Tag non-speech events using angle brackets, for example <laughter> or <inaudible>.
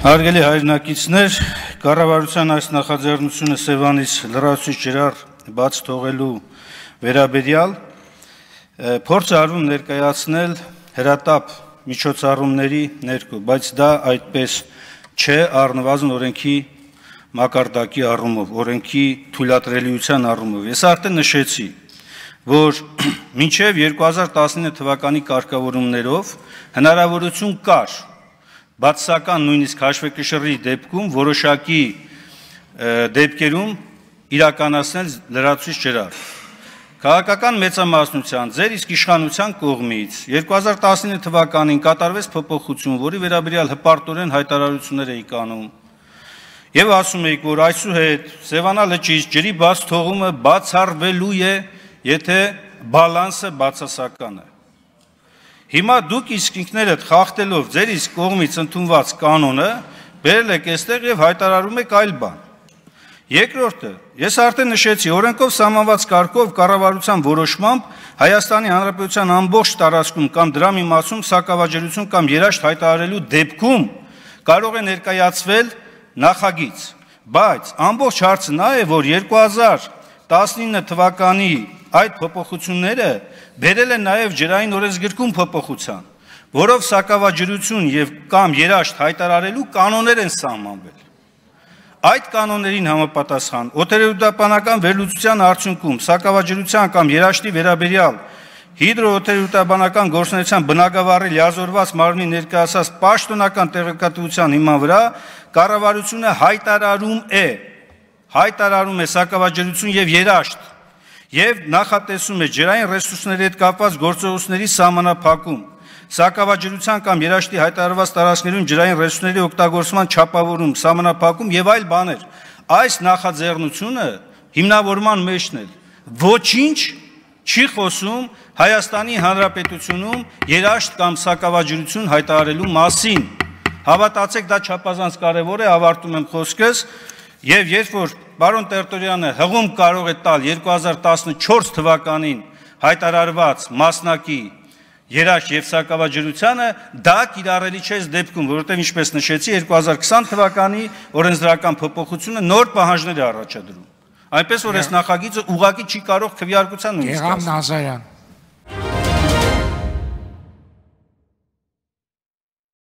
Հարգելի հայրենակիցներ, կառավարության այս նախաձեռնությունը Սևանից լրացուցիչ ջրար բաց թողելու վերաբերյալ փորձ արվում ներկայացնել հրատապ միջոցառումների ներքո, բայց դա այդպես չէ առնվազն օրենքի մակարդակի առումով, օրենքի թույլատրելիության առումով։ Ես արդեն նշեցի, որ <clears throat> մինչև 2019 թվականի կարգավորումներով հնարավորություն կար բացասական նույնիսկ հաշվեկշռի դեպքում որոշակի դեպքերում իրականացնել լրացուցիչ ջրար։ Քաղաքական մեծամասնության ձեր իսկ իշխանության կողմից 2019 թվականին կատարվեց փոփոխություն, որի վերաբերյալ հպարտորեն հայտարարություններ էի կանում։ Եվ ասում էիք, որ այսուհետ Սևանա լճից ջրի բաց թողումը բացառվելու է, եթե բալանսը բացասական է։ Հիմա դուք իսկ ինքներդ խախտելով ձեր իսկ կողմից ընդունված կանոնը բերել եք այստեղ եւ հայտարարում եք այլ բան։ Երկրորդը, ես արդեն նշեցի, օրենքով սահմանված կարգով կառավարության որոշմամբ Հայաստանի Հանրապետության ամբողջ տարածքում կամ դրա մի մասում սակավաճերություն կամ երաշտ հայտարարելու դեպքում կարող է ներկայացվել նախագիծ։ Բայց ամբողջ հարցը նա է, որ 2019 թվականի Այդ փոփոխությունները բերել են նաև ջրային օրենսգրքում փոփոխության, որով սակավաջրություն եւ կամ երաշտ հայտարարելու կանոններ են սահմանվել։ Այդ կանոններին համապատասխան օթերոդապանական վերլուծության արդյունքում սակավաջրության կամ երաշտի վերաբերյալ հիդրոօթերոդապանական գործունեության բնակավարի լիազորված մարմնի ներկայացած պաշտոնական տեղեկատվության հիման վրա կառավարությունը հայտարարում է հայտարարում է սակավաջրություն եւ երաշտ եւ նախատեսում է ջրային ռեսուրսների հետ կապված գործողությունների սահմանափակում, սակավաջրության կամ երաշտի հայտարարված տարածքներում ջրային ռեսուրսների օգտագործման չափավորում, սահմանափակում եւ այլ բաներ։ Այս նախաձեռնությունը հիմնավորման մեջն է։ Ոչինչ չի խոսում Հայաստանի Հանրապետությունում երաշտ կամ սակավաջրություն հայտարարելու մասին։ Հավատացեք, դա չափազանց կարևոր է, ավարտում եմ խոսքս։ Եվ երբ որ Բարոն Տերտորյանը հղում կարող է տալ 2014 թվականին հայտարարված մասնակի երաշ եւ սակավաջրությանը դա կիրառելի չէ դեպքում, որովհետեւ ինչպես նշեցի 2020 թվականի օրենսդրական փոփոխությունը նոր պահանջներ է առաջադրում։ Այնպես որ այս նախագիծը ուղակի չի կարող քվեարկության ունեցնել։ Եղամ Նազարյան